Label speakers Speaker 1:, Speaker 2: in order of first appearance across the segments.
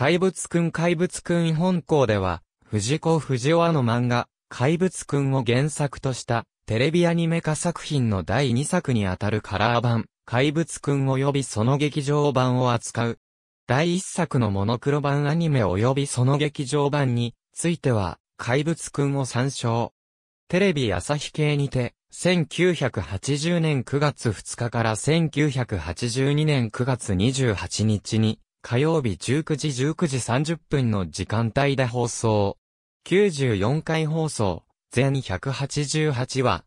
Speaker 1: 怪物くん怪物くん本校では、藤子藤尾の漫画、怪物くんを原作とした、テレビアニメ化作品の第2作にあたるカラー版、怪物くん及びその劇場版を扱う。第1作のモノクロ版アニメ及びその劇場版については、怪物くんを参照。テレビ朝日系にて、1980年9月2日から1982年9月28日に、火曜日19時19時30分の時間帯で放送。94回放送、全188話。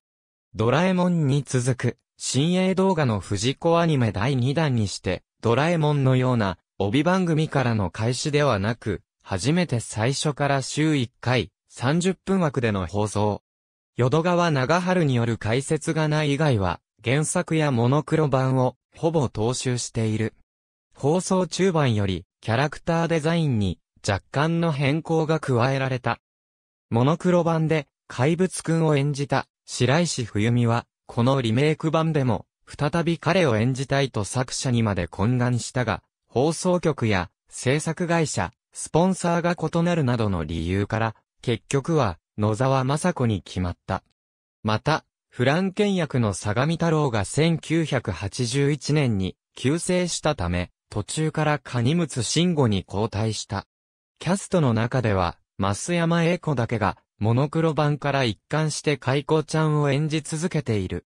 Speaker 1: ドラえもんに続く、新鋭動画の藤子アニメ第2弾にして、ドラえもんのような、帯番組からの開始ではなく、初めて最初から週1回、30分枠での放送。淀川長春による解説がない以外は、原作やモノクロ版を、ほぼ踏襲している。放送中盤より、キャラクターデザインに若干の変更が加えられた。モノクロ版で怪物くんを演じた白石冬美は、このリメイク版でも、再び彼を演じたいと作者にまで懇願したが、放送局や制作会社、スポンサーが異なるなどの理由から、結局は野沢雅子に決まった。また、フランケン役の相模太郎が1981年に急成したため、途中からカニムツ慎吾に交代した。キャストの中では、増山栄子だけが、モノクロ版から一貫してカイコちゃんを演じ続けている。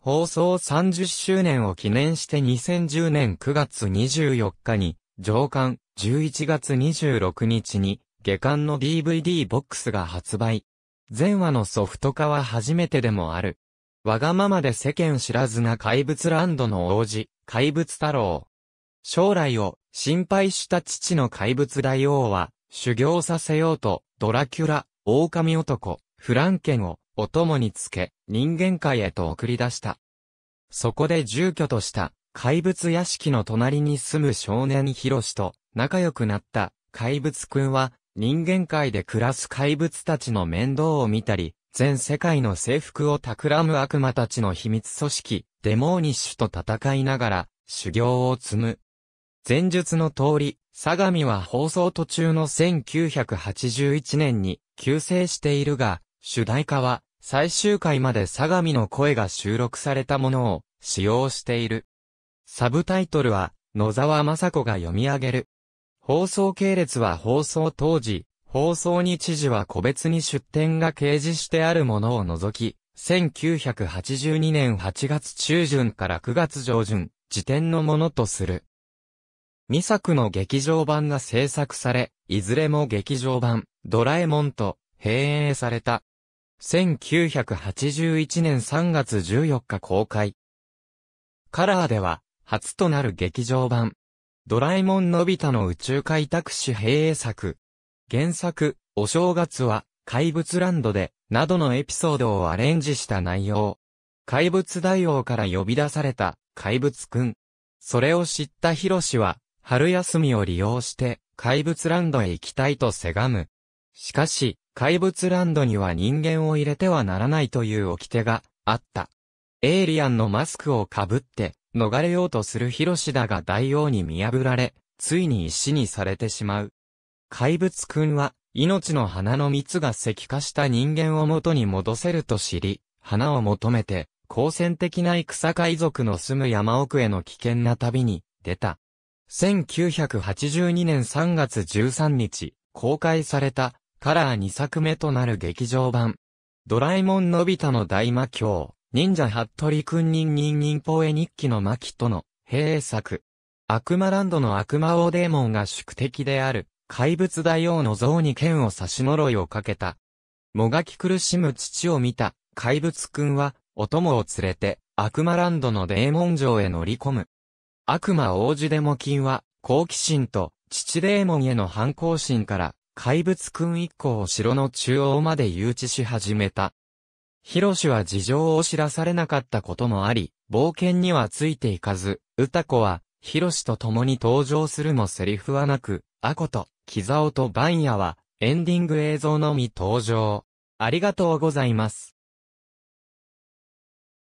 Speaker 1: 放送30周年を記念して2010年9月24日に、上巻、11月26日に、下巻の DVD ボックスが発売。前話のソフト化は初めてでもある。わがままで世間知らずな怪物ランドの王子、怪物太郎。将来を心配した父の怪物大王は、修行させようと、ドラキュラ、狼男、フランケンを、お供につけ、人間界へと送り出した。そこで住居とした、怪物屋敷の隣に住む少年ヒロシと、仲良くなった、怪物くんは、人間界で暮らす怪物たちの面倒を見たり、全世界の征服を企む悪魔たちの秘密組織、デモーニッシュと戦いながら、修行を積む。前述の通り、相模は放送途中の1981年に急成しているが、主題歌は最終回まで相模の声が収録されたものを使用している。サブタイトルは野沢雅子が読み上げる。放送系列は放送当時、放送日時は個別に出典が掲示してあるものを除き、1982年8月中旬から9月上旬、時点のものとする。2作の劇場版が制作され、いずれも劇場版、ドラえもんと、閉園された。1981年3月14日公開。カラーでは、初となる劇場版。ドラえもんのび太の宇宙開拓士閉園作。原作、お正月は、怪物ランドで、などのエピソードをアレンジした内容。怪物大王から呼び出された、怪物くん。それを知ったヒロシは、春休みを利用して怪物ランドへ行きたいとせがむ。しかし、怪物ランドには人間を入れてはならないという掟があった。エイリアンのマスクをかぶって逃れようとするヒロシだが大王に見破られ、ついに石にされてしまう。怪物くんは命の花の蜜が石化した人間を元に戻せると知り、花を求めて、好戦的な戦海賊の住む山奥への危険な旅に出た。1982年3月13日、公開された、カラー2作目となる劇場版。ドラえもんのび太の大魔教、忍者ハットリくん人にんポエ日記の巻との、平作。悪魔ランドの悪魔王デーモンが宿敵である、怪物大王の像に剣を差し呪いをかけた。もがき苦しむ父を見た、怪物くんは、お供を連れて、悪魔ランドのデーモン城へ乗り込む。悪魔王子デモ金は、好奇心と、父デーモンへの反抗心から、怪物くん一行を城の中央まで誘致し始めた。ヒロシは事情を知らされなかったこともあり、冒険にはついていかず、歌子は、ヒロシと共に登場するもセリフはなく、アコと、キザオとバンヤは、エンディング映像のみ登場。ありがとうございます。